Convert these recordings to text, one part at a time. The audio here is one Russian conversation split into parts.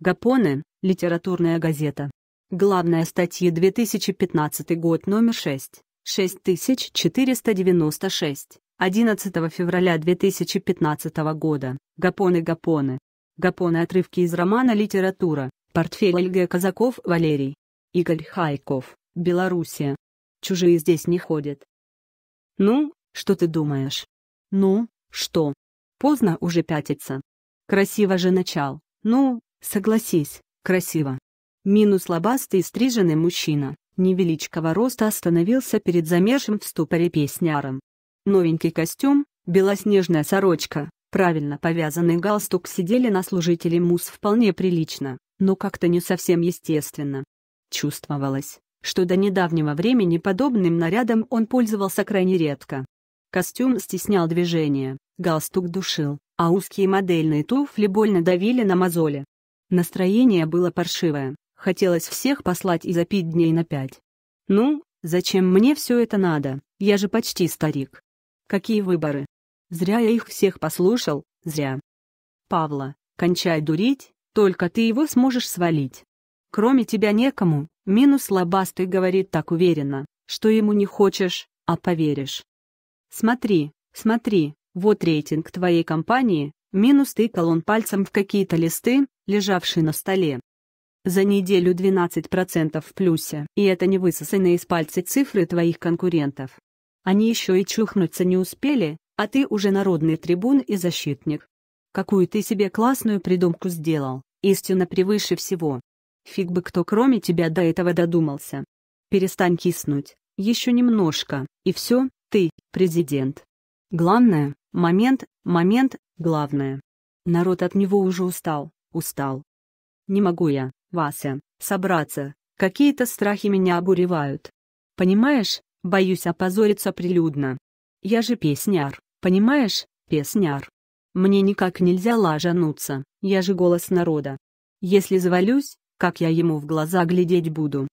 Гапоне, литературная газета. Главная статья 2015 год, номер 6, 6496, 11 февраля 2015 года. Гапоны Гапоны. Гапоны отрывки из романа «Литература», портфель Ольга Казаков Валерий. Игорь Хайков, Белоруссия. Чужие здесь не ходят. Ну, что ты думаешь? Ну, что? Поздно уже пятиться. Красиво же начал. Ну, Согласись, красиво. Минус лобастый стриженный мужчина, невеличкого роста остановился перед замершим в ступоре песняром. Новенький костюм, белоснежная сорочка, правильно повязанный галстук сидели на служителе мус вполне прилично, но как-то не совсем естественно. Чувствовалось, что до недавнего времени подобным нарядом он пользовался крайне редко. Костюм стеснял движение, галстук душил, а узкие модельные туфли больно давили на мозоли. Настроение было паршивое. Хотелось всех послать и запить дней на пять. Ну, зачем мне все это надо? Я же почти старик. Какие выборы? Зря я их всех послушал, зря. Павла, кончай дурить, только ты его сможешь свалить. Кроме тебя некому, минус лобастый говорит так уверенно, что ему не хочешь, а поверишь. Смотри, смотри, вот рейтинг твоей компании, минус тыкал он пальцем в какие-то листы, лежавший на столе. За неделю 12% в плюсе. И это не высосанные из пальца цифры твоих конкурентов. Они еще и чухнуться не успели, а ты уже народный трибун и защитник. Какую ты себе классную придумку сделал, истина превыше всего. Фиг бы кто кроме тебя до этого додумался. Перестань киснуть, еще немножко, и все, ты, президент. Главное, момент, момент, главное. Народ от него уже устал. Устал. Не могу я, Вася, собраться. Какие-то страхи меня обуревают. Понимаешь, боюсь опозориться прилюдно. Я же песняр, понимаешь, песняр. Мне никак нельзя лажануться, я же голос народа. Если завалюсь, как я ему в глаза глядеть буду?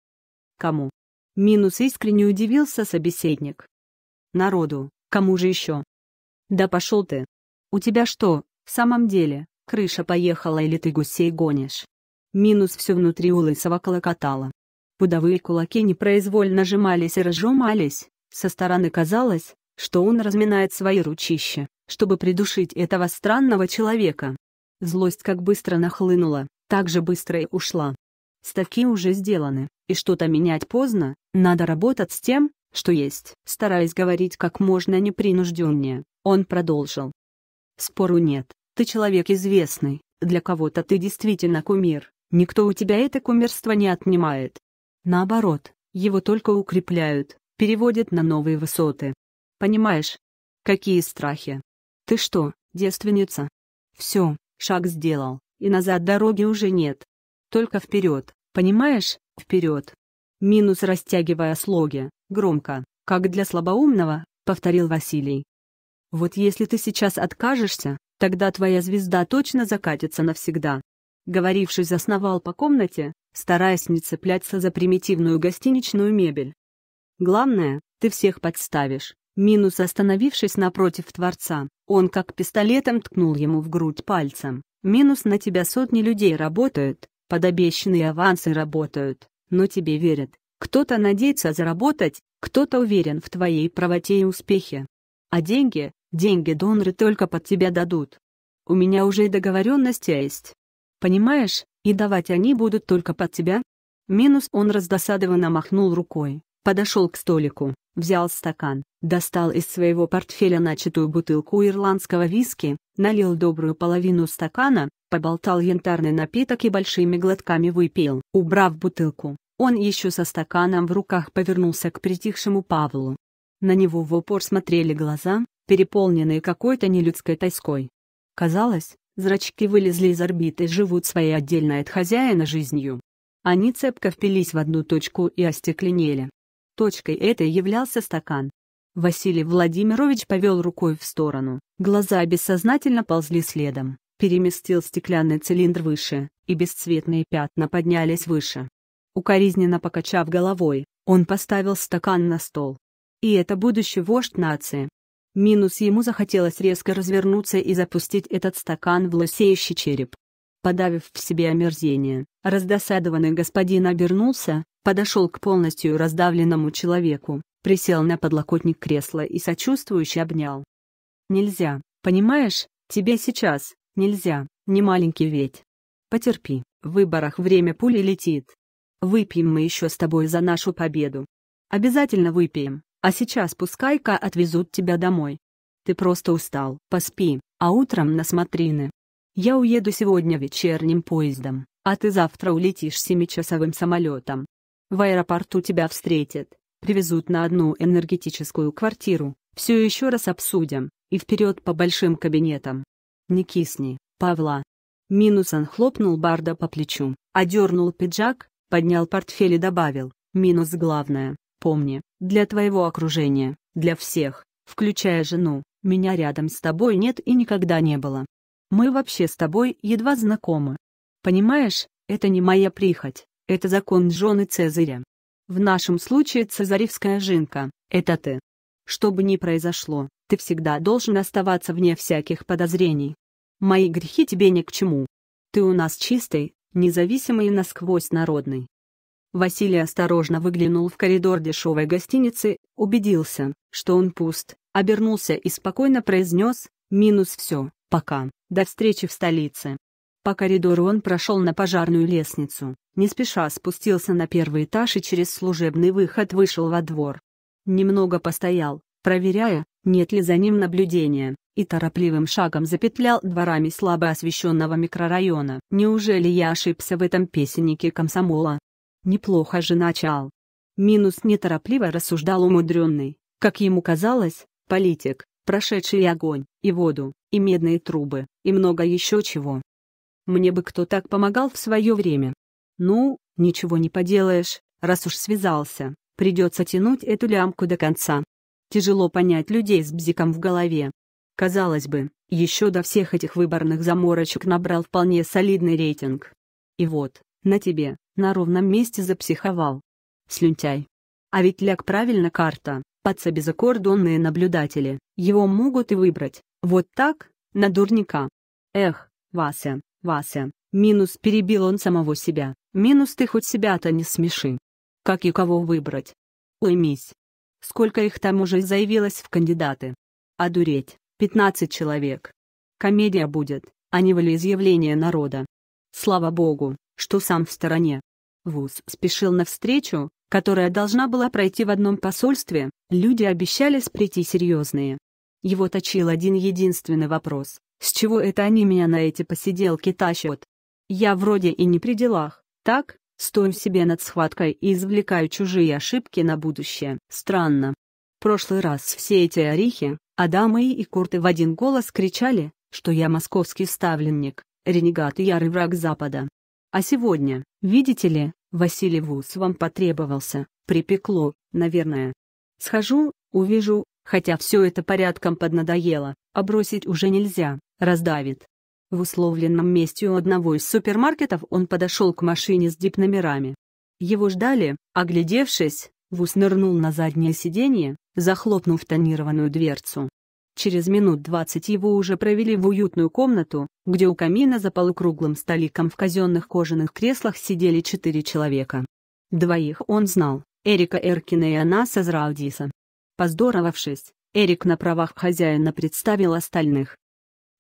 Кому? Минус искренне удивился собеседник. Народу, кому же еще? Да пошел ты. У тебя что, в самом деле, Крыша поехала или ты гусей гонишь. Минус все внутри у лысого колокотала. Пудовые кулаки непроизвольно сжимались и разжимались, со стороны казалось, что он разминает свои ручища, чтобы придушить этого странного человека. Злость как быстро нахлынула, так же быстро и ушла. Ставки уже сделаны, и что-то менять поздно, надо работать с тем, что есть. Стараясь говорить как можно непринужденнее, он продолжил. Спору нет, ты человек известный, для кого-то ты действительно кумир, никто у тебя это кумирство не отнимает. Наоборот, его только укрепляют, переводят на новые высоты. Понимаешь? Какие страхи? Ты что, девственница? Все, шаг сделал, и назад дороги уже нет. Только вперед, понимаешь, вперед. Минус растягивая слоги, громко, как для слабоумного, повторил Василий. Вот если ты сейчас откажешься, Тогда твоя звезда точно закатится навсегда. Говоривший засновал по комнате, стараясь не цепляться за примитивную гостиничную мебель. Главное, ты всех подставишь. Минус остановившись напротив Творца, он как пистолетом ткнул ему в грудь пальцем. Минус на тебя сотни людей работают, под авансы работают, но тебе верят. Кто-то надеется заработать, кто-то уверен в твоей правоте и успехе. А деньги, Деньги донры только под тебя дадут. У меня уже и договоренность есть. Понимаешь, и давать они будут только под тебя?» Минус он раздосадованно махнул рукой, подошел к столику, взял стакан, достал из своего портфеля начатую бутылку ирландского виски, налил добрую половину стакана, поболтал янтарный напиток и большими глотками выпил. Убрав бутылку, он еще со стаканом в руках повернулся к притихшему Павлу. На него в упор смотрели глаза, переполненные какой-то нелюдской тоской. Казалось, зрачки вылезли из орбиты и живут своей отдельной от хозяина жизнью. Они цепко впились в одну точку и остекленели. Точкой этой являлся стакан. Василий Владимирович повел рукой в сторону, глаза бессознательно ползли следом, переместил стеклянный цилиндр выше, и бесцветные пятна поднялись выше. Укоризненно покачав головой, он поставил стакан на стол. И это будущий вождь нации, Минус ему захотелось резко развернуться и запустить этот стакан в лысеющий череп. Подавив в себе омерзение, раздосадованный господин обернулся, подошел к полностью раздавленному человеку, присел на подлокотник кресла и сочувствующе обнял. «Нельзя, понимаешь? Тебе сейчас, нельзя, не маленький ведь. Потерпи, в выборах время пули летит. Выпьем мы еще с тобой за нашу победу. Обязательно выпьем». А сейчас пускай-ка отвезут тебя домой. Ты просто устал, поспи, а утром на смотрины. Я уеду сегодня вечерним поездом, а ты завтра улетишь семичасовым самолетом. В аэропорту тебя встретят, привезут на одну энергетическую квартиру, все еще раз обсудим, и вперед по большим кабинетам. Не кисни, Павла. Минусон хлопнул Барда по плечу, одернул пиджак, поднял портфель и добавил, минус главное, помни, для твоего окружения, для всех, включая жену, меня рядом с тобой нет и никогда не было. Мы вообще с тобой едва знакомы. Понимаешь, это не моя прихоть, это закон жены Цезаря. В нашем случае цезаревская жинка — это ты. Что бы ни произошло, ты всегда должен оставаться вне всяких подозрений. Мои грехи тебе ни к чему. Ты у нас чистый, независимый и насквозь народный. Василий осторожно выглянул в коридор дешевой гостиницы, убедился, что он пуст, обернулся и спокойно произнес «минус все, пока, до встречи в столице». По коридору он прошел на пожарную лестницу, не спеша спустился на первый этаж и через служебный выход вышел во двор. Немного постоял, проверяя, нет ли за ним наблюдения, и торопливым шагом запетлял дворами слабо освещенного микрорайона. Неужели я ошибся в этом песеннике комсомола? Неплохо же начал. Минус неторопливо рассуждал умудренный, как ему казалось, политик, прошедший и огонь, и воду, и медные трубы, и много еще чего. Мне бы кто так помогал в свое время. Ну, ничего не поделаешь, раз уж связался, придется тянуть эту лямку до конца. Тяжело понять людей с бзиком в голове. Казалось бы, еще до всех этих выборных заморочек набрал вполне солидный рейтинг. И вот, на тебе, на ровном месте запсиховал. Слюнтяй. А ведь ляг правильно карта, паца безаккордонные наблюдатели, его могут и выбрать, вот так, на дурника. Эх, Вася, Вася, минус перебил он самого себя, минус ты хоть себя-то не смеши. Как и кого выбрать? Уймись. Сколько их там уже заявилось в кандидаты? А дуреть. 15 человек. Комедия будет, а не волеизъявление народа. Слава богу, что сам в стороне. Вуз спешил навстречу, которая должна была пройти в одном посольстве, люди обещались прийти серьезные. Его точил один единственный вопрос, с чего это они меня на эти посиделки тащат? Я вроде и не при делах, так, стою себе над схваткой и извлекаю чужие ошибки на будущее. Странно. прошлый раз все эти орихи, Адамы и Курты в один голос кричали, что я московский ставленник, ренегат и ярый враг Запада. А сегодня, видите ли, Василий Вуз вам потребовался. Припекло, наверное. Схожу, увижу, хотя все это порядком поднадоело, а бросить уже нельзя, раздавит. В условленном месте у одного из супермаркетов он подошел к машине с дип-номерами. Его ждали, оглядевшись, Вус нырнул на заднее сиденье, захлопнув тонированную дверцу. Через минут двадцать его уже провели в уютную комнату, где у камина за полукруглым столиком в казенных кожаных креслах сидели четыре человека. Двоих он знал, Эрика Эркина и Анаса Зраудиса. Поздоровавшись, Эрик на правах хозяина представил остальных.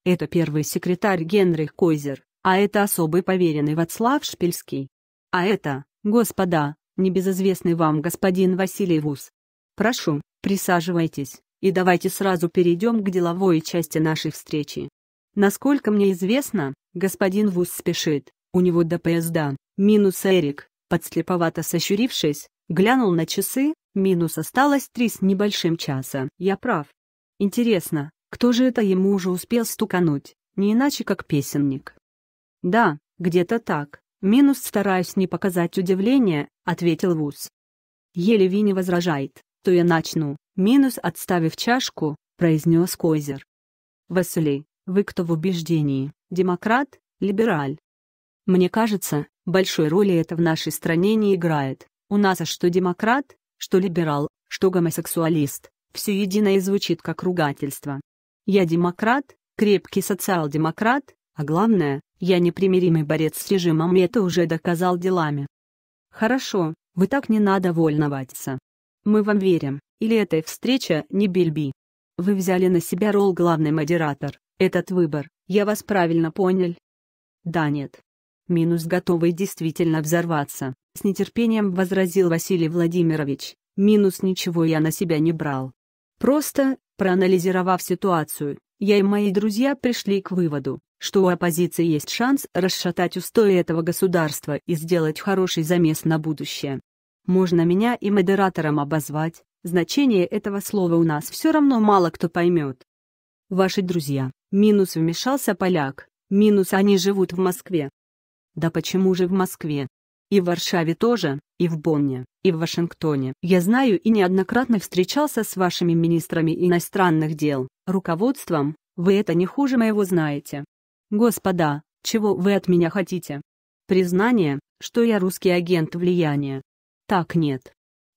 Это первый секретарь Генрих Койзер, а это особый поверенный Вацлав Шпильский. А это, господа, небезызвестный вам господин Василий Вуз. Прошу, присаживайтесь. И давайте сразу перейдем к деловой части нашей встречи. Насколько мне известно, господин Вуз спешит, у него до поезда, минус Эрик, подслеповато сощурившись, глянул на часы, минус осталось три с небольшим часа. Я прав. Интересно, кто же это ему уже успел стукануть, не иначе как песенник? Да, где-то так, минус стараюсь не показать удивления, ответил Вуз. Еле вини возражает, то я начну. Минус отставив чашку, произнес Козер. «Василий, вы кто в убеждении? Демократ? Либераль?» «Мне кажется, большой роли это в нашей стране не играет. У нас а что демократ, что либерал, что гомосексуалист, все единое звучит как ругательство. Я демократ, крепкий социал-демократ, а главное, я непримиримый борец с режимом, и это уже доказал делами. Хорошо, вы так не надо вольноваться. Мы вам верим, или этой встреча не Бельби. Вы взяли на себя роль главный модератор, этот выбор, я вас правильно понял? Да нет. Минус готовый действительно взорваться, с нетерпением возразил Василий Владимирович, минус ничего я на себя не брал. Просто, проанализировав ситуацию, я и мои друзья пришли к выводу, что у оппозиции есть шанс расшатать устои этого государства и сделать хороший замес на будущее. Можно меня и модератором обозвать, Значение этого слова у нас все равно мало кто поймет. Ваши друзья. Минус вмешался поляк. Минус они живут в Москве. Да почему же в Москве? И в Варшаве тоже, и в Бонне, и в Вашингтоне. Я знаю и неоднократно встречался с вашими министрами иностранных дел, руководством, вы это не хуже моего знаете. Господа, чего вы от меня хотите? Признание, что я русский агент влияния. Так нет.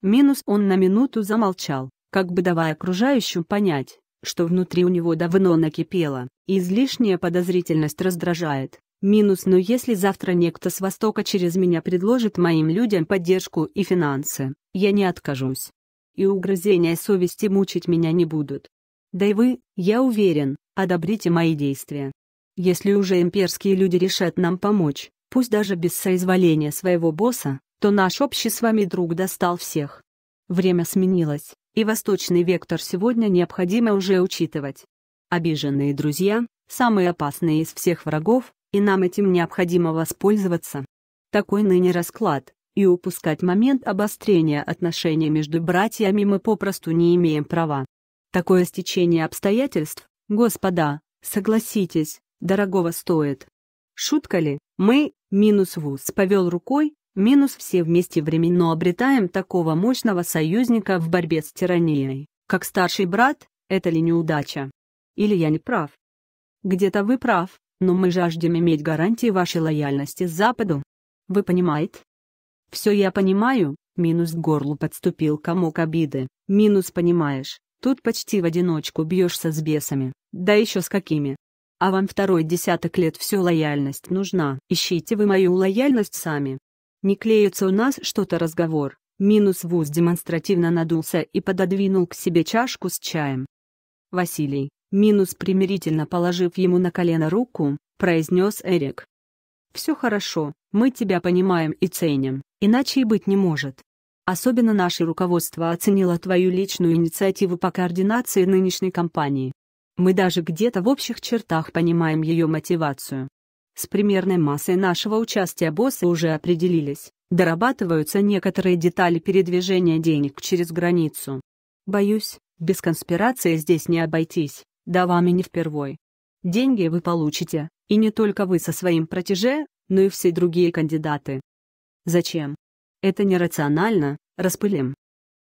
Минус он на минуту замолчал, как бы давая окружающим понять, что внутри у него давно накипело, и излишняя подозрительность раздражает. Минус, но если завтра некто с Востока через меня предложит моим людям поддержку и финансы, я не откажусь. И угрызения совести мучить меня не будут. Да и вы, я уверен, одобрите мои действия. Если уже имперские люди решат нам помочь, пусть даже без соизволения своего босса, то наш общий с вами друг достал всех. Время сменилось, и восточный вектор сегодня необходимо уже учитывать. Обиженные друзья – самые опасные из всех врагов, и нам этим необходимо воспользоваться. Такой ныне расклад, и упускать момент обострения отношений между братьями мы попросту не имеем права. Такое стечение обстоятельств, господа, согласитесь, дорогого стоит. Шутка ли, мы, минус вуз повел рукой, Минус все вместе времени. Но обретаем такого мощного союзника в борьбе с тиранией, как старший брат, это ли неудача? Или я не прав? Где-то вы прав, но мы жаждем иметь гарантии вашей лояльности Западу. Вы понимаете? Все я понимаю, минус к горлу подступил комок обиды, минус понимаешь, тут почти в одиночку бьешься с бесами, да еще с какими. А вам второй десяток лет все лояльность нужна. Ищите вы мою лояльность сами. Не клеится у нас что-то разговор. Минус вуз демонстративно надулся и пододвинул к себе чашку с чаем. Василий, минус примирительно положив ему на колено руку, произнес Эрик. «Все хорошо, мы тебя понимаем и ценим, иначе и быть не может. Особенно наше руководство оценило твою личную инициативу по координации нынешней кампании. Мы даже где-то в общих чертах понимаем ее мотивацию. С примерной массой нашего участия боссы уже определились, дорабатываются некоторые детали передвижения денег через границу. Боюсь, без конспирации здесь не обойтись, да вам и не впервой. Деньги вы получите, и не только вы со своим протеже, но и все другие кандидаты. Зачем? Это нерационально, распылим.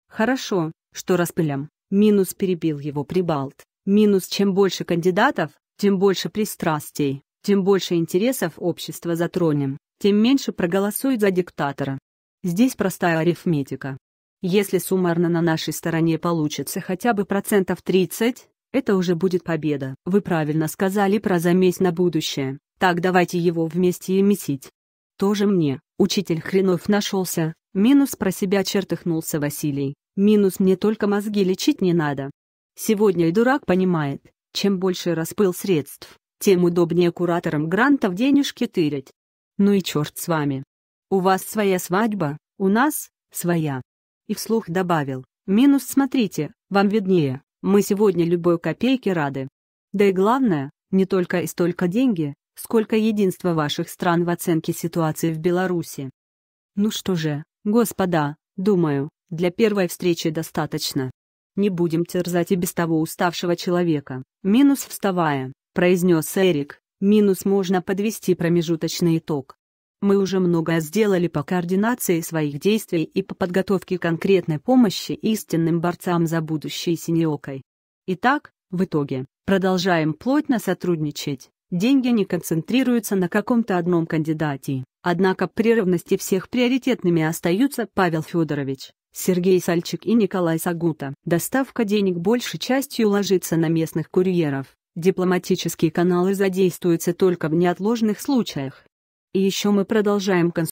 Хорошо, что распылим. Минус перебил его Прибалт. Минус чем больше кандидатов, тем больше пристрастий, тем больше интересов общества затронем, тем меньше проголосует за диктатора. Здесь простая арифметика. Если суммарно на нашей стороне получится хотя бы процентов 30, это уже будет победа. Вы правильно сказали про замесь на будущее, так давайте его вместе и месить. Тоже мне, учитель хренов нашелся, минус про себя чертыхнулся Василий, минус мне только мозги лечить не надо. Сегодня и дурак понимает, чем больше распыл средств, тем удобнее кураторам грантов денежки тырить. Ну и черт с вами. У вас своя свадьба, у нас — своя. И вслух добавил, минус смотрите, вам виднее, мы сегодня любой копейке рады. Да и главное, не только и столько деньги, сколько единства ваших стран в оценке ситуации в Беларуси. Ну что же, господа, думаю, для первой встречи достаточно. Не будем терзать и без того уставшего человека, минус вставая произнес Эрик, минус можно подвести промежуточный итог. Мы уже многое сделали по координации своих действий и по подготовке конкретной помощи истинным борцам за будущее Синеокой. Итак, в итоге, продолжаем плотно сотрудничать, деньги не концентрируются на каком-то одном кандидате, однако при равности всех приоритетными остаются Павел Федорович, Сергей Сальчик и Николай Сагута. Доставка денег большей частью ложится на местных курьеров, Дипломатические каналы задействуются только в неотложных случаях. И еще мы продолжаем консультировать